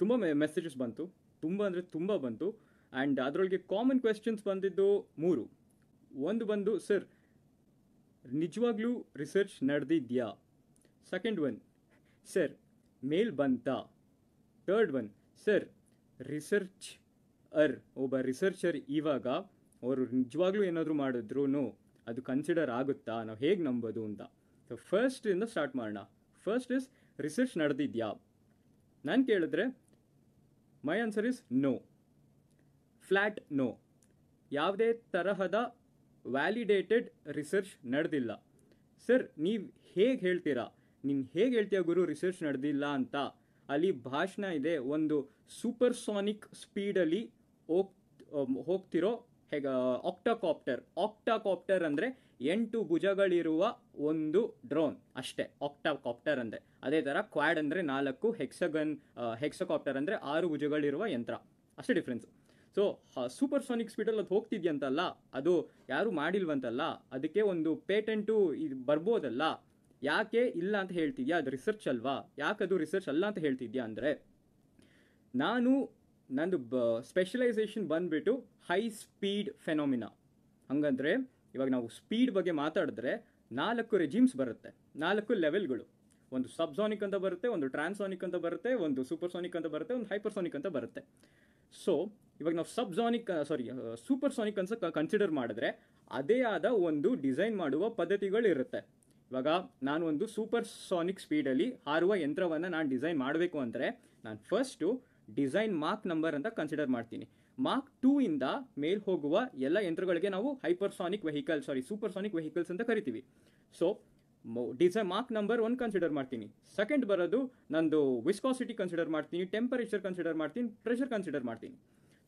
ತುಂಬ ಮೆಸೇಜಸ್ ಬಂತು ತುಂಬ ಅಂದರೆ ತುಂಬ ಬಂತು ಆ್ಯಂಡ್ ಅದರೊಳಗೆ ಕಾಮನ್ ಕ್ವೆಶನ್ಸ್ ಬಂದಿದ್ದು ಮೂರು ಒಂದು ಬಂದು ಸರ್ ನಿಜವಾಗ್ಲೂ ರಿಸರ್ಚ್ ನಡೆದಿದ್ಯಾ ಸೆಕೆಂಡ್ ಒನ್ ಸರ್ ಮೇಲ್ ಬಂತಾ ಥರ್ಡ್ ಒನ್ ಸರ್ ರಿಸರ್ಚ್ ಅರ್ ಒಬ್ಬ ರಿಸರ್ಚರ್ ಇವಾಗ ಅವರು ನಿಜವಾಗ್ಲೂ ಏನಾದರೂ ಮಾಡಿದ್ರು ಅದು ಕನ್ಸಿಡರ್ ಆಗುತ್ತಾ ನಾವು ಹೇಗೆ ನಂಬೋದು ಅಂತ ಸೊ ಫಸ್ಟಿಂದ ಸ್ಟಾರ್ಟ್ ಮಾಡೋಣ ಫಸ್ಟ್ ಇಸ್ ರಿಸರ್ಚ್ ನಡೆದಿದ್ಯಾ ನಾನು ಕೇಳಿದ್ರೆ my answer is no flat no ಯಾವುದೇ ತರಹದ ವ್ಯಾಲಿಡೇಟೆಡ್ ರಿಸರ್ಚ್ ನಡೆದಿಲ್ಲ ಸರ್ ನೀವು ಹೇಗೆ ಹೇಳ್ತೀರಾ ನೀನು ಹೇಗೆ ಹೇಳ್ತೀಯ ಗುರು ರಿಸರ್ಚ್ ನಡೆದಿಲ್ಲ ಅಂತ ಅಲ್ಲಿ ಭಾಷಣ ಇದೆ ಒಂದು ಸೂಪರ್ಸಾನಿಕ್ ಸ್ಪೀಡಲ್ಲಿ ಹೋಗ್ ಹೋಗ್ತಿರೋ ಹೇಗೆ ಆಕ್ಟಾಕಾಪ್ಟರ್ ಆಕ್ಟಾಕಾಪ್ಟರ್ ಅಂದರೆ ಎಂಟು ಭುಜಗಳಿರುವ ಒಂದು ಡ್ರೋನ್ ಅಷ್ಟೇ ಆಕ್ಟಾಕಾಪ್ಟರ್ ಅಂದರೆ ಅದೇ ಥರ ಕ್ವಾಡ್ ಅಂದರೆ ನಾಲ್ಕು ಹೆಕ್ಸಗನ್ ಹೆಕ್ಸಕಾಪ್ಟರ್ ಅಂದರೆ ಆರು ಭುಜಗಳಿರುವ ಯಂತ್ರ ಅಷ್ಟೇ ಡಿಫ್ರೆನ್ಸು ಸೊ ಸೂಪರ್ ಸೋನಿಕ್ ಸ್ಪೀಡಲ್ಲಿ ಅದು ಹೋಗ್ತಿದ್ಯಂತಲ್ಲ ಅದು ಯಾರೂ ಮಾಡಿಲ್ವಂತಲ್ಲ ಅದಕ್ಕೆ ಒಂದು ಪೇಟೆಂಟು ಇದು ಬರ್ಬೋದಲ್ಲ ಯಾಕೆ ಇಲ್ಲ ಅಂತ ಹೇಳ್ತಿದ್ಯಾ ಅದು ರಿಸರ್ಚ್ ಅಲ್ವಾ ಯಾಕೆ ಅದು ರಿಸರ್ಚ್ ಅಲ್ಲ ಅಂತ ಹೇಳ್ತಿದ್ಯಾ ಅಂದರೆ ನಾನು ನಂದು ಬ ಸ್ಪೆಷಲೈಸೇಷನ್ ಬಂದುಬಿಟ್ಟು ಹೈ ಸ್ಪೀಡ್ ಫೆನೋಮಿನಾ ಹಂಗಂದರೆ ಇವಾಗ ನಾವು ಸ್ಪೀಡ್ ಬಗ್ಗೆ ಮಾತಾಡಿದ್ರೆ ನಾಲ್ಕು ರೆಜಿಮ್ಸ್ ಬರುತ್ತೆ ನಾಲ್ಕು ಲೆವೆಲ್ಗಳು ಒಂದು ಸಬ್ಸಾನಿಕ್ ಅಂತ ಬರುತ್ತೆ ಒಂದು ಟ್ರಾನ್ಸಾನಿಕ್ ಅಂತ ಬರುತ್ತೆ ಒಂದು ಸೂಪರ್ಸಾನಿಕ್ ಅಂತ ಬರುತ್ತೆ ಒಂದು ಹೈಪರ್ಸಾನಿಕ್ ಅಂತ ಬರುತ್ತೆ ಸೊ ಇವಾಗ ನಾವು ಸಬ್ಸಾನಿಕ್ ಸಾರಿ ಸೂಪರ್ಸಾನಿಕ್ ಅಂತ ಕನ್ಸಿಡರ್ ಮಾಡಿದ್ರೆ ಅದೇ ಆದ ಒಂದು ಡಿಸೈನ್ ಮಾಡುವ ಪದ್ಧತಿಗಳು ಇರುತ್ತೆ ಇವಾಗ ನಾನು ಒಂದು ಸೂಪರ್ಸಾನಿಕ್ ಸ್ಪೀಡಲ್ಲಿ ಹಾರುವ ಯಂತ್ರವನ್ನು ನಾನು ಡಿಸೈನ್ ಮಾಡಬೇಕು ಅಂದರೆ ನಾನು ಫಸ್ಟು ಡಿಸೈನ್ ಮಾರ್ಕ್ ನಂಬರ್ ಅಂತ ಕನ್ಸಿಡರ್ ಮಾಡ್ತೀನಿ ಮಾರ್ಕ್ ಟೂ ಇಂದ ಮೇಲ್ ಹೋಗುವ ಎಲ್ಲ ಯಂತ್ರಗಳಿಗೆ ನಾವು hypersonic vehicle sorry supersonic vehicles ಅಂತ ಕರಿತೀವಿ so design mark number one consider ಮಾಡ್ತೀನಿ ಸೆಕೆಂಡ್ ಬರೋದು ನಂದು ವಿಸ್ಕಾಸಿಟಿ ಕನ್ಸಿಡರ್ ಮಾಡ್ತೀನಿ ಟೆಂಪರೇಚರ್ ಕನ್ಸಿಡರ್ ಮಾಡ್ತೀನಿ ಪ್ರೆಷರ್ ಕನ್ಸಿಡರ್ ಮಾಡ್ತೀನಿ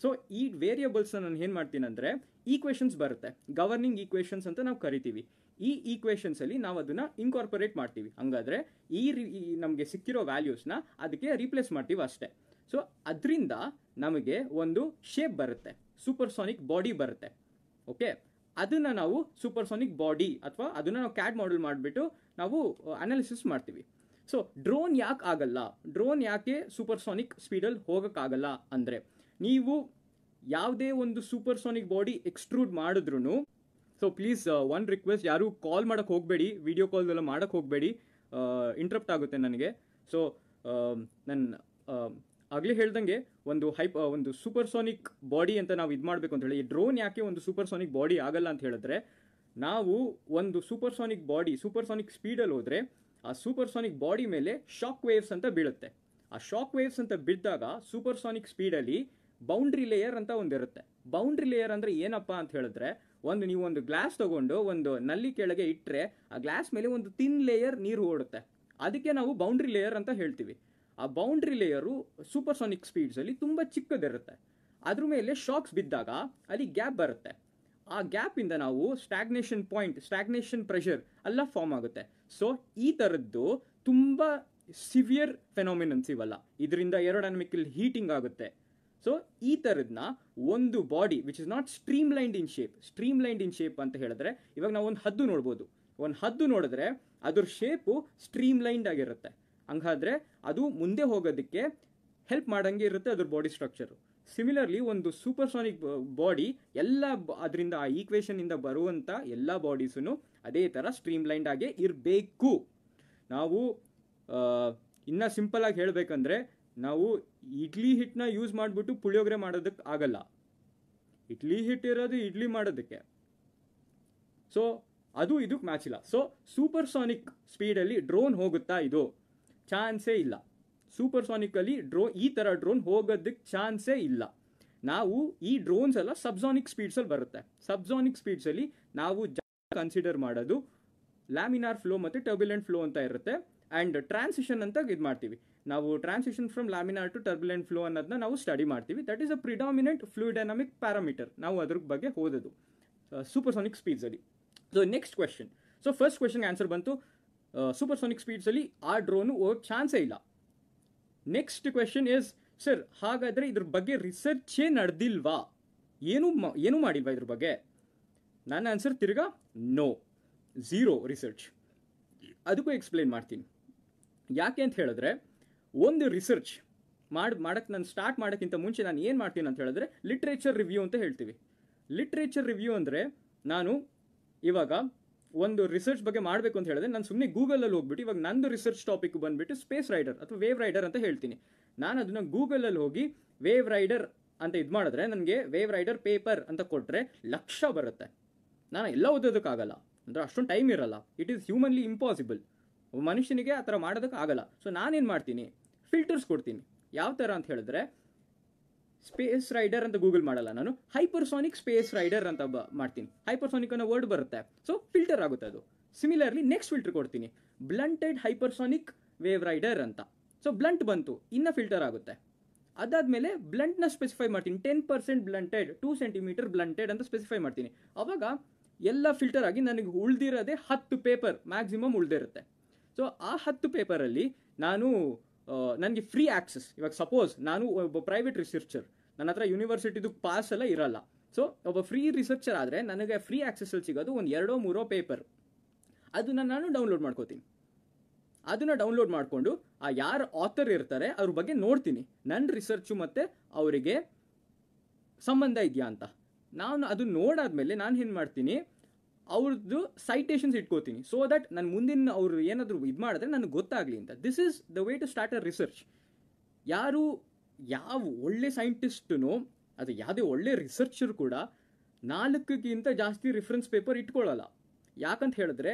ಸೊ ಈ ವೇರಿಯಬಲ್ಸ್ನ ನಾನು ಏನು ಮಾಡ್ತೀನಿ ಅಂದರೆ ಈಕ್ವೇಷನ್ಸ್ ಬರುತ್ತೆ ಗವರ್ನಿಂಗ್ ಈಕ್ವೇಷನ್ಸ್ ಅಂತ ನಾವು ಕರಿತೀವಿ ಈ ಈಕ್ವೇಷನ್ಸಲ್ಲಿ ನಾವು ಅದನ್ನು ಇನ್ಕಾರ್ಪೊರೇಟ್ ಮಾಡ್ತೀವಿ ಹಾಗಾದ್ರೆ ಈ ನಮಗೆ ಸಿಕ್ಕಿರೋ ವ್ಯಾಲ್ಯೂಸ್ನ ಅದಕ್ಕೆ ರೀಪ್ಲೇಸ್ ಮಾಡ್ತೀವಿ ಅಷ್ಟೇ ಸೊ ಅದರಿಂದ ನಮಗೆ ಒಂದು ಶೇಪ್ ಬರುತ್ತೆ ಸೋನಿಕ್ ಬಾಡಿ ಬರುತ್ತೆ ಓಕೆ ಅದನ್ನು ನಾವು ಸೋನಿಕ್ ಬಾಡಿ ಅಥವಾ ಅದನ್ನು ನಾವು ಕ್ಯಾಡ್ ಮಾಡಲ್ ಮಾಡಿಬಿಟ್ಟು ನಾವು ಅನಾಲಿಸಿಸ್ ಮಾಡ್ತೀವಿ ಸೊ ಡ್ರೋನ್ ಯಾಕೆ ಆಗಲ್ಲ ಡ್ರೋನ್ ಯಾಕೆ ಸೋನಿಕ್ ಸ್ಪೀಡಲ್ಲಿ ಹೋಗೋಕ್ಕಾಗಲ್ಲ ಅಂದರೆ ನೀವು ಯಾವುದೇ ಒಂದು ಸೋನಿಕ್ ಬಾಡಿ ಎಕ್ಸ್ಟ್ರೂಡ್ ಮಾಡಿದ್ರು ಸೊ ಪ್ಲೀಸ್ ಒನ್ ರಿಕ್ವೆಸ್ಟ್ ಯಾರೂ ಕಾಲ್ ಮಾಡೋಕ್ಕೆ ಹೋಗಬೇಡಿ ವಿಡಿಯೋ ಕಾಲ್ ಎಲ್ಲ ಮಾಡೋಕ್ಕೆ ಹೋಗಬೇಡಿ ಇಂಟ್ರಪ್ಟ್ ಆಗುತ್ತೆ ನನಗೆ ಸೊ ನನ್ನ ಆಗಲೇ ಹೇಳ್ದಂಗೆ ಒಂದು ಹೈಪ್ ಒಂದು ಸೂಪರ್ಸೋನಿಕ್ ಬಾಡಿ ಅಂತ ನಾವು ಇದು ಮಾಡಬೇಕು ಅಂತ ಹೇಳಿ ಈ ಡ್ರೋನ್ ಯಾಕೆ ಒಂದು ಸೂಪರ್ಸೋನಿಕ್ ಬಾಡಿ ಆಗಲ್ಲ ಅಂತ ಹೇಳಿದ್ರೆ ನಾವು ಒಂದು ಸೂಪರ್ಸೋನಿಕ್ ಬಾಡಿ ಸೂಪರ್ಸೋನಿಕ್ ಸ್ಪೀಡಲ್ಲಿ ಹೋದರೆ ಆ ಸೂಪರ್ಸೋನಿಕ್ ಬಾಡಿ ಮೇಲೆ ಶಾಕ್ ವೇವ್ಸ್ ಅಂತ ಬೀಳುತ್ತೆ ಆ ಶಾಕ್ ವೇವ್ಸ್ ಅಂತ ಬಿದ್ದಾಗ ಸೂಪರ್ಸೋನಿಕ್ ಸ್ಪೀಡಲ್ಲಿ ಬೌಂಡ್ರಿ ಲೇಯರ್ ಅಂತ ಒಂದಿರುತ್ತೆ ಬೌಂಡ್ರಿ ಲೇಯರ್ ಅಂದರೆ ಏನಪ್ಪ ಅಂತ ಹೇಳಿದ್ರೆ ಒಂದು ನೀವು ಒಂದು ಗ್ಲಾಸ್ ತಗೊಂಡು ಒಂದು ನಲ್ಲಿ ಕೆಳಗೆ ಇಟ್ಟರೆ ಆ ಗ್ಲಾಸ್ ಮೇಲೆ ಒಂದು ತಿನ್ ಲೇಯರ್ ನೀರು ಓಡುತ್ತೆ ಅದಕ್ಕೆ ನಾವು ಬೌಂಡ್ರಿ ಲೇಯರ್ ಅಂತ ಹೇಳ್ತೀವಿ ಆ ಬೌಂಡ್ರಿ ಲೇಯರು ಸೂಪರ್ಸೋನಿಕ್ ಸ್ಪೀಡ್ಸಲ್ಲಿ ತುಂಬ ಚಿಕ್ಕದಿರುತ್ತೆ ಅದ್ರ ಮೇಲೆ ಶಾಕ್ಸ್ ಬಿದ್ದಾಗ ಅಲ್ಲಿ ಗ್ಯಾಪ್ ಬರುತ್ತೆ ಆ ಗ್ಯಾಪಿಂದ ನಾವು ಸ್ಟ್ಯಾಗ್ನೇಷನ್ ಪಾಯಿಂಟ್ ಸ್ಟ್ಯಾಗ್ನೇಷನ್ ಪ್ರೆಷರ್ ಎಲ್ಲ ಫಾರ್ಮ್ ಆಗುತ್ತೆ ಸೊ ಈ ಥರದ್ದು ತುಂಬ ಸಿವಿಯರ್ ಫೆನೋಮಿನನ್ಸ್ ಇವಲ್ಲ ಇದರಿಂದ ಏರೋಡೈನಮಿಕಲ್ ಹೀಟಿಂಗ್ ಆಗುತ್ತೆ ಸೊ ಈ ಥರದನ್ನ ಒಂದು body which is not streamlined in shape streamlined in shape ಅಂತ ಹೇಳಿದ್ರೆ ಇವಾಗ ನಾವು ಒಂದು ಹದ್ದು ನೋಡ್ಬೋದು ಒಂದು ಹದ್ದು ನೋಡಿದ್ರೆ ಅದ್ರ ಶೇಪು ಸ್ಟ್ರೀಮ್ ಲೈನ್ಡ್ ಆಗಿರುತ್ತೆ ಹಂಗಾದ್ರೆ ಅದು ಮುಂದೆ ಹೋಗೋದಕ್ಕೆ ಹೆಲ್ಪ್ ಮಾಡೋಂಗೆ ಇರುತ್ತೆ ಅದ್ರ ಬಾಡಿ ಸ್ಟ್ರಕ್ಚರು ಸಿಮಿಲರ್ಲಿ ಒಂದು ಸೂಪರ್ಸೋನಿಕ್ ಬಾಡಿ ಎಲ್ಲ ಅದರಿಂದ ಆ ಈಕ್ವೇಷನಿಂದ ಬರುವಂಥ ಎಲ್ಲ ಬಾಡೀಸೂ ಅದೇ ಥರ ಲೈನ್ಡ್ ಆಗಿ ಇರಬೇಕು ನಾವು ಇನ್ನು ಸಿಂಪಲ್ ಆಗಿ ಹೇಳಬೇಕಂದ್ರೆ ನಾವು ಇಡ್ಲಿ ಹಿಟ್ಟನ್ನ ಯೂಸ್ ಮಾಡಿಬಿಟ್ಟು ಪುಳಿಯೋಗರೆ ಮಾಡೋದಕ್ಕೆ ಆಗಲ್ಲ ಇಡ್ಲಿ ಇರೋದು ಇಡ್ಲಿ ಮಾಡೋದಕ್ಕೆ ಸೊ ಅದು ಇದಕ್ಕೆ ಮ್ಯಾಚ್ ಇಲ್ಲ ಸೊ ಸೂಪರ್ಸೋನಿಕ್ ಸ್ಪೀಡಲ್ಲಿ ಡ್ರೋನ್ ಹೋಗುತ್ತಾ ಇದು ಚಾನ್ಸೇ ಇಲ್ಲ ಸೂಪರ್ಸಾನಿಕಲ್ಲಿ ಡ್ರೋ ಈ ಥರ ಡ್ರೋನ್ ಹೋಗೋದಕ್ಕೆ ಚಾನ್ಸೇ ಇಲ್ಲ ನಾವು ಈ ಡ್ರೋನ್ಸ್ ಎಲ್ಲ ಸಬ್ಸಾನಿಕ್ ಸ್ಪೀಡ್ಸಲ್ಲಿ ಬರುತ್ತೆ ಸಬ್ಸಾನಿಕ್ ಸ್ಪೀಡ್ಸಲ್ಲಿ ನಾವು ಕನ್ಸಿಡರ್ ಮಾಡೋದು ಲ್ಯಾಮಿನಾರ್ ಫ್ಲೋ ಮತ್ತು ಟರ್ಬುಲೆಂಟ್ ಫ್ಲೋ ಅಂತ ಇರುತ್ತೆ ಆ್ಯಂಡ್ ಟ್ರಾನ್ಸಿಷನ್ ಅಂತ ಇದು ಮಾಡ್ತೀವಿ ನಾವು transition from laminar to turbulent flow ಅನ್ನೋದನ್ನ ನಾವು ಸ್ಟಡಿ ಮಾಡ್ತೀವಿ that is a predominant dynamic parameter ನಾವು ಅದ್ರ ಬಗ್ಗೆ ಓದೋದು ಸೂಪರ್ಸಾನಿಕ್ ಸ್ಪೀಡ್ಸಲ್ಲಿ so next question so first ಕ್ವೆಶನ್ಗೆ ಆನ್ಸರ್ ಬಂತು ಸೂಪರ್ ಸೋನಿಕ್ ಸ್ಪೀಡ್ಸಲ್ಲಿ ಆ ಡ್ರೋನು ಹೋಗೋಕ್ಕೆ ಚಾನ್ಸೇ ಇಲ್ಲ ನೆಕ್ಸ್ಟ್ ಕ್ವೆಶನ್ ಇಸ್ ಸರ್ ಹಾಗಾದರೆ ಇದ್ರ ಬಗ್ಗೆ ರಿಸರ್ಚೇ ನಡೆದಿಲ್ವಾ ಏನು ಏನು ಏನೂ ಮಾಡಿಲ್ವಾ ಇದ್ರ ಬಗ್ಗೆ ನನ್ನ ಆನ್ಸರ್ ತಿರ್ಗಾ ನೋ ಝೀರೋ ರಿಸರ್ಚ್ ಅದಕ್ಕೂ ಎಕ್ಸ್ಪ್ಲೇನ್ ಮಾಡ್ತೀನಿ ಯಾಕೆ ಅಂತ ಹೇಳಿದ್ರೆ ಒಂದು ರಿಸರ್ಚ್ ಮಾಡಿ ಮಾಡೋಕ್ಕೆ ನಾನು ಸ್ಟಾರ್ಟ್ ಮಾಡೋಕ್ಕಿಂತ ಮುಂಚೆ ನಾನು ಏನು ಮಾಡ್ತೀನಿ ಅಂತ ಹೇಳಿದ್ರೆ ಲಿಟ್ರೇಚರ್ ರಿವ್ಯೂ ಅಂತ ಹೇಳ್ತೀವಿ ಲಿಟ್ರೇಚರ್ ರಿವ್ಯೂ ಅಂದರೆ ನಾನು ಇವಾಗ ಒಂದು ರಿಸರ್ಚ್ ಬಗ್ಗೆ ಮಾಡಬೇಕು ಅಂತ ಹೇಳಿದ್ರೆ ನಾನು ಸುಮ್ಮನೆ ಗೂಗಲಲ್ಲಿ ಹೋಗ್ಬಿಟ್ಟು ಇವಾಗ ನಂದು ರಿಸರ್ಚ್ ಟಾಪಿಕ್ ಬಂದ್ಬಿಟ್ಟು ಸ್ಪೇಸ್ ರೈಡರ್ ಅಥವಾ ವೇವ್ ರೈಡರ್ ಅಂತ ಹೇಳ್ತೀನಿ ನಾನು ಅದನ್ನು ಗೂಗಲಲ್ಲಿ ಹೋಗಿ ವೇವ್ ರೈಡರ್ ಅಂತ ಇದು ಮಾಡಿದ್ರೆ ನನಗೆ ವೇವ್ ರೈಡರ್ ಪೇಪರ್ ಅಂತ ಕೊಟ್ಟರೆ ಲಕ್ಷ ಬರುತ್ತೆ ನಾನು ಎಲ್ಲ ಓದೋದಕ್ಕಾಗಲ್ಲ ಅಂದರೆ ಅಷ್ಟೊಂದು ಟೈಮ್ ಇರಲ್ಲ ಇಟ್ ಈಸ್ ಹ್ಯೂಮನ್ಲಿ ಇಂಪಾಸಿಬಲ್ ಮನುಷ್ಯನಿಗೆ ಆ ಥರ ಮಾಡೋದಕ್ಕಾಗಲ್ಲ ಸೊ ನಾನೇನು ಮಾಡ್ತೀನಿ ಫಿಲ್ಟರ್ಸ್ ಕೊಡ್ತೀನಿ ಯಾವ ಥರ ಅಂತ ಹೇಳಿದ್ರೆ ಸ್ಪೇಸ್ ರೈಡರ್ ಅಂತ ಗೂಗಲ್ ಮಾಡಲ್ಲ ನಾನು ಹೈಪರ್ಸಾನಿಕ್ ಸ್ಪೇಸ್ ರೈಡರ್ ಅಂತ ಮಾಡ್ತೀನಿ ಹೈಪರ್ಸಾನಿಕ್ ಅನ್ನೋ ವರ್ಡ್ ಬರುತ್ತೆ ಸೊ ಫಿಲ್ಟರ್ ಆಗುತ್ತೆ ಅದು ಸಿಮಿಲರ್ಲಿ ನೆಕ್ಸ್ಟ್ ಫಿಲ್ಟರ್ ಕೊಡ್ತೀನಿ ಬ್ಲಂಟೆಡ್ ಹೈಪರ್ಸಾನಿಕ್ ವೇವ್ ರೈಡರ್ ಅಂತ ಸೊ ಬ್ಲಂಟ್ ಬಂತು ಇನ್ನ ಫಿಲ್ಟರ್ ಆಗುತ್ತೆ ಅದಾದಮೇಲೆ ಬ್ಲಂಟ್ನ ಸ್ಪೆಸಿಫೈ ಮಾಡ್ತೀನಿ ten percent blunted two centimeter blunted ಅಂತ ಸ್ಪೆಸಿಫೈ ಮಾಡ್ತೀನಿ ಅವಾಗ ಎಲ್ಲ ಫಿಲ್ಟರ್ ಆಗಿ ನನಗೆ ಉಳ್ದಿರೋದೇ ಹತ್ತು ಪೇಪರ್ ಮ್ಯಾಕ್ಸಿಮಮ್ ಉಳ್ದಿರುತ್ತೆ ಸೊ ಆ ಹತ್ತು ಪೇಪರಲ್ಲಿ ನಾನು ನನಗೆ ಫ್ರೀ ಆ್ಯಕ್ಸಸ್ ಇವಾಗ ಸಪೋಸ್ ನಾನು ಒಬ್ಬ ಪ್ರೈವೇಟ್ ರಿಸರ್ಚರ್ ನನ್ನ ಹತ್ರ ಯೂನಿವರ್ಸಿಟಿದು ಪಾಸ್ ಎಲ್ಲ ಇರಲ್ಲ ಸೊ ಒಬ್ಬ ಫ್ರೀ ರಿಸರ್ಚರ್ ಆದರೆ ನನಗೆ ಫ್ರೀ ಆ್ಯಕ್ಸೆಸಲ್ಲಿ ಸಿಗೋದು ಒಂದು ಎರಡೋ ಮೂರೋ ಪೇಪರ್ ಅದನ್ನು ನಾನು ಡೌನ್ಲೋಡ್ ಮಾಡ್ಕೋತೀನಿ ಅದನ್ನು ಡೌನ್ಲೋಡ್ ಮಾಡಿಕೊಂಡು ಆ ಯಾರು ಆಥರ್ ಇರ್ತಾರೆ ಅವ್ರ ಬಗ್ಗೆ ನೋಡ್ತೀನಿ ನನ್ನ ರಿಸರ್ಚು ಮತ್ತು ಅವರಿಗೆ ಸಂಬಂಧ ಇದೆಯಾ ಅಂತ ನಾನು ಅದನ್ನ ನೋಡಾದ್ಮೇಲೆ ನಾನು ಏನು ಮಾಡ್ತೀನಿ ಅವ್ರದ್ದು ಸೈಟೇಷನ್ಸ್ ಇಟ್ಕೋತೀನಿ ಸೊ ದಟ್ ನನ್ನ ಮುಂದಿನ ಅವರು ಏನಾದರೂ ಇದು ಮಾಡಿದ್ರೆ ನನಗೆ ಗೊತ್ತಾಗಲಿ ಅಂತ this is the way to start a research ಯಾರು ಯಾವ ಒಳ್ಳೆ ಸೈಂಟಿಸ್ಟುನೋ ಅದು ಯಾವುದೇ ಒಳ್ಳೆ ರಿಸರ್ಚರ್ ಕೂಡ ನಾಲ್ಕಕ್ಕಿಂತ ಜಾಸ್ತಿ ರೆಫರೆನ್ಸ್ ಪೇಪರ್ ಇಟ್ಕೊಳ್ಳಲ್ಲ ಯಾಕಂತ ಹೇಳಿದ್ರೆ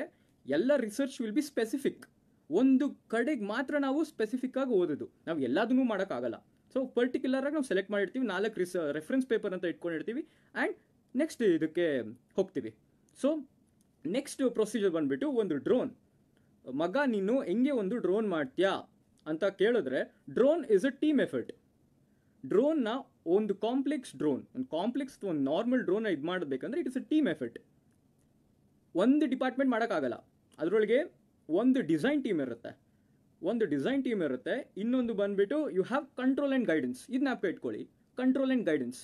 ಎಲ್ಲ ರಿಸರ್ಚ್ ವಿಲ್ ಬಿ ಸ್ಪೆಸಿಫಿಕ್ ಒಂದು ಕಡೆಗೆ ಮಾತ್ರ ನಾವು ಸ್ಪೆಸಿಫಿಕ್ಕಾಗಿ ಓದೋದು ನಾವು ಎಲ್ಲದನ್ನೂ ಮಾಡೋಕ್ಕಾಗಲ್ಲ ಸೊ ಪರ್ಟಿಕ್ಯುಲರಾಗಿ ನಾವು ಸೆಲೆಕ್ಟ್ ಮಾಡಿರ್ತೀವಿ ನಾಲ್ಕು ರಿಸ ರೆಫರೆನ್ಸ್ ಪೇಪರ್ ಅಂತ ಇಟ್ಕೊಂಡಿರ್ತೀವಿ ಆ್ಯಂಡ್ ನೆಕ್ಸ್ಟ್ ಇದಕ್ಕೆ ಹೋಗ್ತೀವಿ ಸೊ ನೆಕ್ಸ್ಟ್ ಪ್ರೊಸೀಜರ್ ಬಂದುಬಿಟ್ಟು ಒಂದು ಡ್ರೋನ್ ಮಗ ನೀನು ಹೆಂಗೆ ಒಂದು ಡ್ರೋನ್ ಮಾಡ್ತೀಯಾ ಅಂತ ಕೇಳಿದ್ರೆ drone is a team effort ಡ್ರೋನ್ನ ಒಂದು ಕಾಂಪ್ಲೆಕ್ಸ್ ಡ್ರೋನ್ ಒಂದು ಕಾಂಪ್ಲೆಕ್ಸ್ ಒಂದು ನಾರ್ಮಲ್ ಡ್ರೋನ್ ಇದು ಮಾಡಬೇಕಂದ್ರೆ it is a team effort ಒಂದು ಡಿಪಾರ್ಟ್ಮೆಂಟ್ ಮಾಡೋಕ್ಕಾಗಲ್ಲ ಅದರೊಳಗೆ ಒಂದು ಡಿಸೈನ್ ಟೀಮ್ ಇರುತ್ತೆ ಒಂದು ಡಿಸೈನ್ ಟೀಮ್ ಇರುತ್ತೆ ಇನ್ನೊಂದು ಬಂದುಬಿಟ್ಟು you have control and guidance ಇದನ್ನ ಇಟ್ಕೊಳ್ಳಿ control and guidance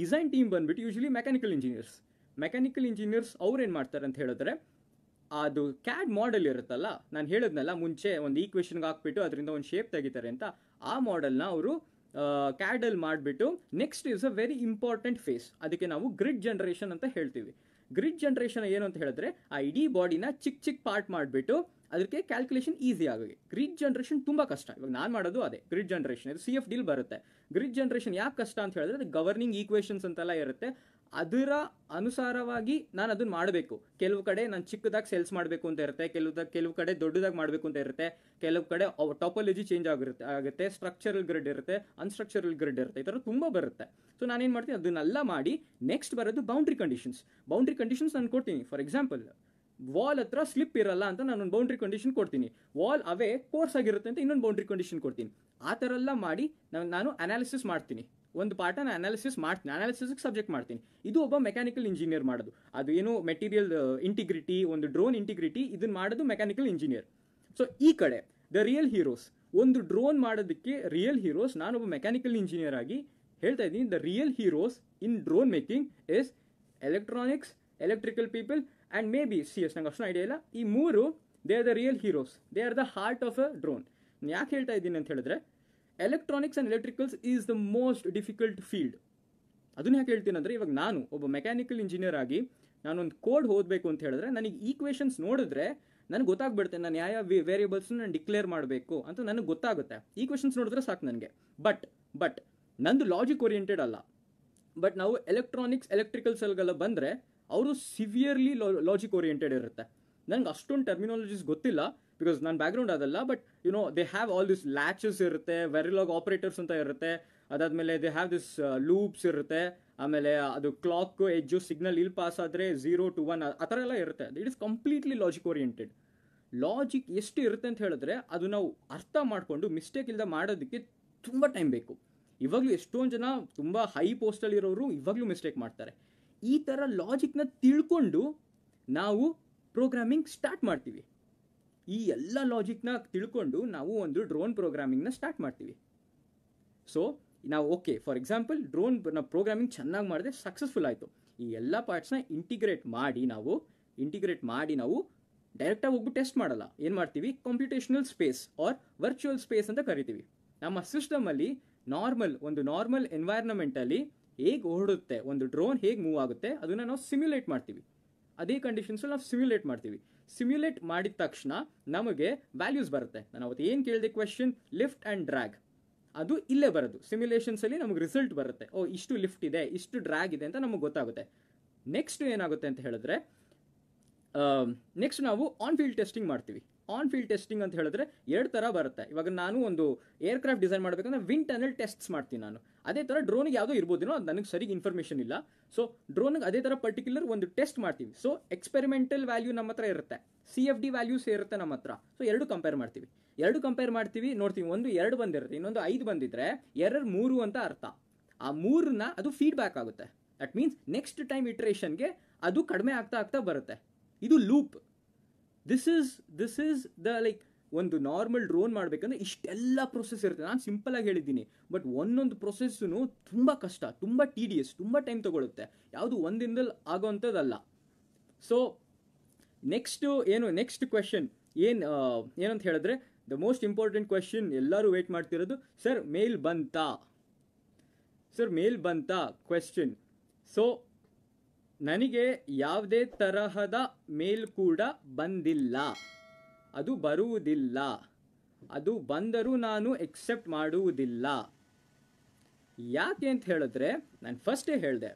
design team ಬಂದುಬಿಟ್ಟು usually mechanical engineers mechanical engineers ಏನು ಮಾಡ್ತಾರೆ ಅಂತ ಹೇಳಿದ್ರೆ ಅದು ಕ್ಯಾಡ್ ಮಾಡೆಲ್ ಇರುತ್ತಲ್ಲ ನಾನು ಹೇಳಿದ್ನಲ್ಲ ಮುಂಚೆ ಒಂದು ಈಕ್ವೇಷನ್ಗೆ ಹಾಕ್ಬಿಟ್ಟು ಅದರಿಂದ ಒಂದು ಶೇಪ್ ತೆಗಿತಾರೆ ಅಂತ ಆ ಮಾಡೆಲ್ನ ಅವರು ಕ್ಯಾಡಲ್ ಮಾಡಿಬಿಟ್ಟು next is a very important phase ಅದಕ್ಕೆ ನಾವು ಗ್ರಿಡ್ ಜನ್ರೇಷನ್ ಅಂತ ಹೇಳ್ತೀವಿ ಗ್ರಿಡ್ ಜನ್ರೇಷನ್ ಏನು ಅಂತ ಹೇಳಿದ್ರೆ ಆ ಇಡೀ ಬಾಡಿನ ಚಿಕ್ಕ ಚಿಕ್ಕ ಪಾರ್ಟ್ ಮಾಡಿಬಿಟ್ಟು ಅದಕ್ಕೆ ಕ್ಯಾಲ್ಕುಲೇಷನ್ ಈಸಿ ಆಗಿ ಗ್ರಿಡ್ ಜನ್ರೇಷನ್ ತುಂಬ ಕಷ್ಟ ಇವಾಗ ನಾನು ಮಾಡೋದು ಅದೇ ಗ್ರಿಡ್ ಜನ್ರೇಷನ್ ಇದು ಸಿ ಎಫ್ ಡಿಲ್ ಬರುತ್ತೆ ಗ್ರಿಡ್ ಜನ್ರೇಷನ್ ಯಾಕೆ ಕಷ್ಟ ಅಂತ ಹೇಳಿದ್ರೆ ಅದು ಗವರ್ನಿಂಗ್ ಈಕ್ವೇಷನ್ಸ್ ಅಂತೆಲ್ಲ ಇರುತ್ತೆ ಅದರ ಅನುಸಾರವಾಗಿ ನಾನು ಅದನ್ನ ಮಾಡಬೇಕು ಕೆಲವು ಕಡೆ ನಾನು ಚಿಕ್ಕದಾಗಿ ಸೇಲ್ಸ್ ಮಾಡಬೇಕು ಅಂತ ಇರುತ್ತೆ ಕೆಲವು ಕೆಲವು ಕಡೆ ದೊಡ್ಡದಾಗಿ ಮಾಡಬೇಕು ಅಂತ ಇರುತ್ತೆ ಕೆಲವು ಕಡೆ ಟಾಪಾಲಜಿ ಚೇಂಜ್ ಆಗಿರುತ್ತೆ ಆಗುತ್ತೆ ಸ್ಟ್ರಕ್ಚರಲ್ ಗ್ರಿಡ್ ಇರುತ್ತೆ ಅನ್ಸ್ಟ್ರಕ್ಚರಲ್ ಗ್ರಿಡ್ ಇರುತ್ತೆ ಈ ಥರ ತುಂಬ ಬರುತ್ತೆ ಸೊ ನಾನೇನು ಮಾಡ್ತೀನಿ ಅದನ್ನೆಲ್ಲ ಮಾಡಿ ನೆಕ್ಸ್ಟ್ ಬರೋದು ಬೌಂಡ್ರಿ ಕಂಡೀಷನ್ಸ್ ಬೌಂಡ್ರಿ ಕಂಡೀಷನ್ಸ್ ನಾನು ಕೊಡ್ತೀನಿ ಫಾರ್ ಎಕ್ಸಾಂಪಲ್ ವಾಲ್ ಹತ್ರ ಸ್ಲಿಪ್ ಇರಲ್ಲ ಅಂತ ನಾನು ಒಂದು ಬೌಂಡ್ರಿ ಕಂಡೀಷನ್ ಕೊಡ್ತೀನಿ ವಾಲ್ ಅವೇ ಕೋರ್ಸ್ ಆಗಿರುತ್ತೆ ಅಂತ ಇನ್ನೊಂದು ಬೌಂಡ್ರಿ ಕಂಡೀಷನ್ ಕೊಡ್ತೀನಿ ಆ ಥರ ಎಲ್ಲ ಮಾಡಿ ನಾನು ಅನಾಲಿಸಿಸ್ ಮಾಡ್ತೀನಿ ಒಂದು ಪಾರ್ಟನ್ನು ಅನಾಲಿಸಿಸ್ ಮಾಡ್ತೀನಿ ಅನಾಲಿಸಿಸ್ಗೆ ಸಬ್ಜೆಕ್ಟ್ ಮಾಡ್ತೀನಿ ಇದು ಒಬ್ಬ ಮೆಕ್ಯಾನಿಕಲ್ ಇಂಜಿನಿಯರ್ ಮಾಡೋದು ಅದು ಏನು ಮೆಟೀರಿಯಲ್ ಇಂಟಿಗ್ರಿಟಿ ಒಂದು ಡ್ರೋನ್ ಇಂಟಿಗ್ರಿಟಿ ಇದನ್ನ ಮಾಡೋದು ಮೆಕ್ಯಾನಿಕಲ್ ಇಂಜಿನಿಯರ್ ಸೊ ಈ ಕಡೆ ದ ರಿಯಲ್ ಹೀರೋಸ್ ಒಂದು ಡ್ರೋನ್ ಮಾಡೋದಕ್ಕೆ ರಿಯಲ್ ಹೀರೋಸ್ ನಾನೊಬ್ಬ ಮೆಕ್ಯಾನಿಕಲ್ ಇಂಜಿನಿಯರ್ ಆಗಿ ಹೇಳ್ತಾ ಇದ್ದೀನಿ the real heroes in drone making is electronics electrical people and maybe C S ನಂಗೆ ಅಷ್ಟು ಐಡಿಯಾ ಇಲ್ಲ ಈ ಮೂರು they are the real heroes they are the heart of a drone ಯಾಕೆ ಹೇಳ್ತಾ ಇದ್ದೀನಿ ಅಂತ ಹೇಳಿದ್ರೆ electronics and electricals is the most difficult field ಅದನ್ನ ಯಾಕೆ ಹೇಳ್ತೀನಂದ್ರೆ ಇವಾಗ ನಾನು ಒಬ್ಬ ಮೆಕ್ಯಾನಿಕಲ್ ಇಂಜಿನಿಯರ್ ಆಗಿ ನಾನೊಂದು ಕೋಡ್ ಓದಬೇಕು ಅಂತ ಹೇಳಿದ್ರೆ ನನಗೆ ಈಕ್ವೇಷನ್ಸ್ ನೋಡಿದ್ರೆ ನನಗೆ ಗೊತ್ತಾಗ್ಬಿಡುತ್ತೆ ನಾನು ಯಾವ ಯಾವ ವೇರಿಯೇಬಲ್ಸ್ನ ನಾನು ಡಿಕ್ಲೇರ್ ಮಾಡಬೇಕು ಅಂತ ನನಗೆ ಗೊತ್ತಾಗುತ್ತೆ ಈಕ್ವೇಷನ್ಸ್ ನೋಡಿದ್ರೆ ಸಾಕು ನನಗೆ ಬಟ್ ಬಟ್ ನಂದು ಲಾಜಿಕ್ ಓರಿಯೆಂಟೆಡ್ ಅಲ್ಲ ಬಟ್ ನಾವು ಎಲೆಕ್ಟ್ರಾನಿಕ್ಸ್ ಎಲೆಕ್ಟ್ರಿಕಲ್ಸಲ್ಗೆಲ್ಲ ಬಂದರೆ ಅವರು ಸಿವಿಯರ್ಲಿ ಲಾಜಿಕ್ ಓರಿಯೆಂಟೆಡ್ ಇರುತ್ತೆ ನನಗೆ ಅಷ್ಟೊಂದು ಟರ್ಮಿನಾಲಜೀಸ್ ಗೊತ್ತಿಲ್ಲ ಬಿಕಾಸ್ ನನ್ನ ಬ್ಯಾಕ್ಗ್ರೌಂಡ್ ಅದಲ್ಲ but you know they have all this latches ಇರುತ್ತೆ ವೆರಿಲಾಗ್ ಆಪ್ರೇಟರ್ಸ್ ಅಂತ ಇರುತ್ತೆ ಅದಾದಮೇಲೆ ದೇ ಹ್ಯಾವ್ ದಿಸ್ ಲೂಪ್ಸ್ ಇರುತ್ತೆ ಆಮೇಲೆ uh, ಅದು ಕ್ಲಾಕ್ ಎಜ್ಜು ಸಿಗ್ನಲ್ ಇಲ್ಲಿ ಪಾಸ್ ಆದರೆ ಝೀರೋ ಟು ಒನ್ ಆ ಥರ ಎಲ್ಲ ಇರುತ್ತೆ it is completely logic oriented logic ಎಷ್ಟು ಇರುತ್ತೆ ಅಂತ ಹೇಳಿದ್ರೆ ಅದು ನಾವು ಅರ್ಥ ಮಾಡಿಕೊಂಡು ಮಿಸ್ಟೇಕ್ ಇಲ್ಲದೆ ಮಾಡೋದಕ್ಕೆ ತುಂಬ ಟೈಮ್ ಬೇಕು ಇವಾಗಲೂ ಎಷ್ಟೊಂದು ಜನ ತುಂಬ ಹೈ ಪೋಸ್ಟಲ್ಲಿರೋರು ಇವಾಗಲೂ ಮಿಸ್ಟೇಕ್ ಮಾಡ್ತಾರೆ ಈ ಥರ ಲಾಜಿಕ್ನ ತಿಳ್ಕೊಂಡು ನಾವು ಪ್ರೋಗ್ರಾಮಿಂಗ್ ಸ್ಟಾರ್ಟ್ ಮಾಡ್ತೀವಿ ಈ ಎಲ್ಲ ಲಾಜಿಕ್ನ ತಿಳ್ಕೊಂಡು ನಾವು ಒಂದು ಡ್ರೋನ್ ಪ್ರೋಗ್ರಾಮಿಂಗ್ನ ಸ್ಟಾರ್ಟ್ ಮಾಡ್ತೀವಿ ಸೊ ನಾವು ಓಕೆ ಫಾರ್ ಎಕ್ಸಾಂಪಲ್ ಡ್ರೋನ್ ನಾವು ಪ್ರೋಗ್ರಾಮಿಂಗ್ ಚೆನ್ನಾಗಿ ಮಾಡಿದ್ರೆ ಸಕ್ಸಸ್ಫುಲ್ ಆಯಿತು ಈ ಎಲ್ಲ ಪಾರ್ಟ್ಸ್ನ ಇಂಟಿಗ್ರೇಟ್ ಮಾಡಿ ನಾವು ಇಂಟಿಗ್ರೇಟ್ ಮಾಡಿ ನಾವು ಡೈರೆಕ್ಟಾಗಿ ಹೋಗ್ಬಿಟ್ಟು ಟೆಸ್ಟ್ ಮಾಡಲ್ಲ ಏನು ಮಾಡ್ತೀವಿ computational space or virtual space ಅಂತ ಕರಿತೀವಿ ನಮ್ಮ ಸಿಸ್ಟಮಲ್ಲಿ ನಾರ್ಮಲ್ ಒಂದು ನಾರ್ಮಲ್ ಎನ್ವೈರ್ನಮೆಂಟಲ್ಲಿ ಹೇಗೆ ಓಡುತ್ತೆ ಒಂದು ಡ್ರೋನ್ ಹೇಗೆ ಮೂವ್ ಆಗುತ್ತೆ ಅದನ್ನು ನಾವು ಸಿಮ್ಯುಲೇಟ್ ಮಾಡ್ತೀವಿ ಅದೇ ಕಂಡೀಷನ್ಸಲ್ಲಿ ನಾವು ಸಿಮ್ಯುಲೇಟ್ ಮಾಡ್ತೀವಿ ಸಿಮ್ಯುಲೇಟ್ ಮಾಡಿದ ತಕ್ಷಣ ನಮಗೆ ವ್ಯಾಲ್ಯೂಸ್ ಬರುತ್ತೆ ನಾನು ಅವತ್ತು ಏನು ಕೇಳಿದೆ ಕ್ವೆಶನ್ ಲಿಫ್ಟ್ ಆ್ಯಂಡ್ ಡ್ರ್ಯಾಗ್ ಅದು ಇಲ್ಲೇ ಬರೋದು ಸಿಮ್ಯುಲೇಷನ್ಸಲ್ಲಿ ನಮಗೆ ರಿಸಲ್ಟ್ ಬರುತ್ತೆ ಓ ಇಷ್ಟು ಲಿಫ್ಟ್ ಇದೆ ಇಷ್ಟು ಡ್ರ್ಯಾಗ್ ಇದೆ ಅಂತ ನಮಗೆ ಗೊತ್ತಾಗುತ್ತೆ ನೆಕ್ಸ್ಟ್ ಏನಾಗುತ್ತೆ ಅಂತ ಹೇಳಿದ್ರೆ ನೆಕ್ಸ್ಟ್ ನಾವು ಆನ್ ಫೀಲ್ಡ್ ಟೆಸ್ಟಿಂಗ್ ಮಾಡ್ತೀವಿ ಆನ್ ಫೀಲ್ಡ್ ಟೆಸ್ಟಿಂಗ್ ಅಂತ ಹೇಳಿದ್ರೆ ಎರಡು ಥರ ಬರುತ್ತೆ ಇವಾಗ ನಾನು ಒಂದು ಏರ್ಕ್ರಾಫ್ಟ್ ಡಿಸೈನ್ ಮಾಡಬೇಕಂದ್ರೆ ವಿಂಡ್ ಟನಲ್ ಟೆಸ್ಟ್ಸ್ ಮಾಡ್ತೀನಿ ನಾನು ಅದೇ ಥರ ಡ್ರೋನಿಗೆ ಯಾವುದೋ ಇರ್ಬೋದೇನೋ ಅದು ನನಗೆ ಸರಿಗೆ ಇನ್ಫಾರ್ಮೇಷನ್ ಇಲ್ಲ ಸೊ ಡ್ರೋನಿಗೆ ಅದೇ ಥರ ಪರ್ಟಿಕ್ಯುಲರ್ ಒಂದು ಟೆಸ್ಟ್ ಮಾಡ್ತೀವಿ ಸೊ ಎಕ್ಸ್ಪೆರಿಮೆಂಟಲ್ ವ್ಯಾಲ್ಯೂ ನಮ್ಮ ಹತ್ರ ಇರುತ್ತೆ ಸಿ ಎಫ್ ಡಿ ವ್ಯಾಲ್ಯೂಸ್ ಇರುತ್ತೆ ನಮ್ಮ ಹತ್ರ ಸೊ ಎರಡು ಕಂಪೇರ್ ಮಾಡ್ತೀವಿ ಎರಡು ಕಂಪೇರ್ ಮಾಡ್ತೀವಿ ನೋಡ್ತೀವಿ ಒಂದು ಎರಡು ಬಂದಿರುತ್ತೆ ಇನ್ನೊಂದು ಐದು ಬಂದಿದ್ರೆ ಎರರ್ ಮೂರು ಅಂತ ಅರ್ಥ ಆ ಮೂರನ್ನ ಅದು ಫೀಡ್ಬ್ಯಾಕ್ ಆಗುತ್ತೆ ದಟ್ ಮೀನ್ಸ್ ನೆಕ್ಸ್ಟ್ ಟೈಮ್ ಇಟ್ರೇಷನ್ಗೆ ಅದು ಕಡಿಮೆ ಆಗ್ತಾ ಆಗ್ತಾ ಬರುತ್ತೆ ಇದು loop this is this is the like ಒಂದು ನಾರ್ಮಲ್ ಡ್ರೋನ್ ಮಾಡಬೇಕಂದ್ರೆ ಇಷ್ಟೆಲ್ಲ ಪ್ರೊಸೆಸ್ ಇರುತ್ತೆ ನಾನು ಸಿಂಪಲಾಗಿ ಹೇಳಿದ್ದೀನಿ ಬಟ್ ಒಂದೊಂದು ಪ್ರೊಸೆಸ್ಸು ತುಂಬ ಕಷ್ಟ ತುಂಬ ಟಿ ಡಿ ಎಸ್ ತುಂಬ ಟೈಮ್ ತೊಗೊಳುತ್ತೆ ಯಾವುದು ಒಂದಿನದಲ್ಲಿ ಆಗೋವಂಥದ್ದಲ್ಲ ಸೊ ನೆಕ್ಸ್ಟು ಏನು ನೆಕ್ಸ್ಟ್ ಕ್ವೆಶನ್ ಏನು ಏನಂತ ಹೇಳಿದ್ರೆ ದ ಮೋಸ್ಟ್ ಇಂಪಾರ್ಟೆಂಟ್ ಕ್ವೆಶನ್ ಎಲ್ಲರೂ ವೇಟ್ ಮಾಡ್ತಿರೋದು ಸರ್ ಮೇಲ್ ಬಂತಾ ಸರ್ ಮೇಲ್ ಬಂತಾ ಕ್ವೆಶನ್ ಸೊ ನನಗೆ ಯಾವುದೇ ತರಹದ ಮೇಲ್ ಕೂಡ ಬಂದಿಲ್ಲ ಅದು ಬರುವುದಿಲ್ಲ ಅದು ಬಂದರೂ ನಾನು ಎಕ್ಸೆಪ್ಟ್ ಮಾಡುವುದಿಲ್ಲ ಯಾಕೆ ಅಂತ ಹೇಳಿದ್ರೆ ನಾನು ಫಸ್ಟೇ ಹೇಳಿದೆ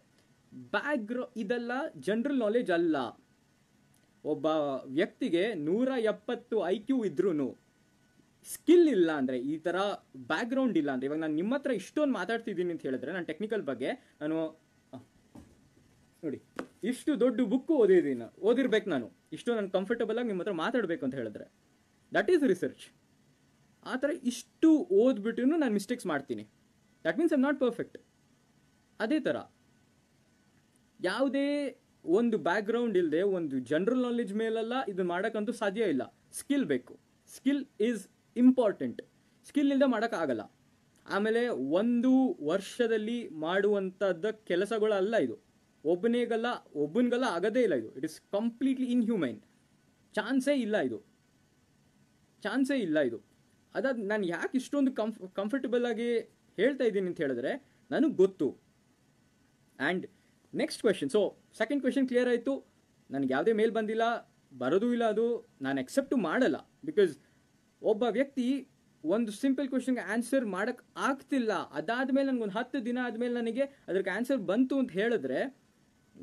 ಬ್ಯಾಕ್ಗ್ರೌ ಇದೆಲ್ಲ ಜನರಲ್ ನಾಲೆಜ್ ಅಲ್ಲ ಒಬ್ಬ ವ್ಯಕ್ತಿಗೆ ನೂರ ಎಪ್ಪತ್ತು ಐ ಕ್ಯೂ ಇದ್ರೂ ಸ್ಕಿಲ್ ಇಲ್ಲ ಅಂದರೆ ಈ ಥರ ಬ್ಯಾಕ್ಗ್ರೌಂಡ್ ಇಲ್ಲ ಅಂದರೆ ಇವಾಗ ನಾನು ನಿಮ್ಮ ಹತ್ರ ಇಷ್ಟೊಂದು ಮಾತಾಡ್ತಿದ್ದೀನಿ ಅಂತ ಹೇಳಿದ್ರೆ ನಾನು ಟೆಕ್ನಿಕಲ್ ಬಗ್ಗೆ ನಾನು ನೋಡಿ ಇಷ್ಟು ದೊಡ್ಡ ಬುಕ್ಕು ಓದಿದ್ದೀನಿ ಓದಿರ್ಬೇಕು ನಾನು ಇಷ್ಟು ನಾನು ಕಂಫರ್ಟಬಲಾಗಿ ನಿಮ್ಮ ಹತ್ರ ಮಾತಾಡಬೇಕು ಅಂತ ಹೇಳಿದ್ರೆ ದಟ್ ಈಸ್ ರಿಸರ್ಚ್ ಆ ಥರ ಇಷ್ಟು ಓದ್ಬಿಟ್ಟು ನಾನು ಮಿಸ್ಟೇಕ್ಸ್ ಮಾಡ್ತೀನಿ that means I'm not perfect ಅದೇ ಥರ ಯಾವುದೇ ಒಂದು ಬ್ಯಾಕ್ಗ್ರೌಂಡ್ ಇಲ್ಲದೆ ಒಂದು ಜನರಲ್ ನಾಲೆಜ್ ಮೇಲೆಲ್ಲ ಇದನ್ನು ಮಾಡೋಕ್ಕಂತೂ ಸಾಧ್ಯ ಇಲ್ಲ ಸ್ಕಿಲ್ ಬೇಕು ಸ್ಕಿಲ್ ಈಸ್ ಇಂಪಾರ್ಟೆಂಟ್ ಸ್ಕಿಲ್ ಇಲ್ಲದೆ ಮಾಡೋಕ್ಕಾಗಲ್ಲ ಆಮೇಲೆ ಒಂದು ವರ್ಷದಲ್ಲಿ ಮಾಡುವಂಥದ್ದ ಕೆಲಸಗಳಲ್ಲ ಇದು ಒಬ್ಬನೇಗಲ್ಲ ಒಬ್ಬನಿಗಲ್ಲ ಆಗದೇ ಇಲ್ಲ ಇದು ಇಟ್ ಇಸ್ ಕಂಪ್ಲೀಟ್ಲಿ ಇನ್ಹ್ಯೂಮೈನ್ ಚಾನ್ಸೇ ಇಲ್ಲ ಇದು ಚಾನ್ಸೇ ಇಲ್ಲ ಇದು ಅದಾದ ನಾನು ಯಾಕೆ ಇಷ್ಟೊಂದು ಕಂಫ್ ಕಂಫರ್ಟಬಲ್ ಆಗಿ ಹೇಳ್ತಾ ಇದ್ದೀನಿ ಅಂತ ಹೇಳಿದ್ರೆ ನನಗೆ ಗೊತ್ತು and next question so second question clear ಆಯಿತು ನನಗೆ ಯಾವುದೇ ಮೇಲ್ ಬಂದಿಲ್ಲ ಬರೋದು ಇಲ್ಲ ಅದು ನಾನು ಎಕ್ಸೆಪ್ಟು ಮಾಡಲ್ಲ ಬಿಕಾಸ್ ಒಬ್ಬ ವ್ಯಕ್ತಿ ಒಂದು ಸಿಂಪಲ್ ಕ್ವೆಶನ್ಗೆ ಆನ್ಸರ್ ಮಾಡೋಕ್ಕೆ ಆಗ್ತಿಲ್ಲ ಮೇಲೆ ನನಗೊಂದು ಹತ್ತು ದಿನ ಆದಮೇಲೆ ನನಗೆ ಅದಕ್ಕೆ ಆನ್ಸರ್ ಬಂತು ಅಂತ ಹೇಳಿದ್ರೆ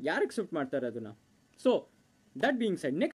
ಯಾರಿಗೆ ಎಕ್ಸೆಪ್ಟ್ ಮಾಡ್ತಾರೆ ಅದನ್ನು so that being side next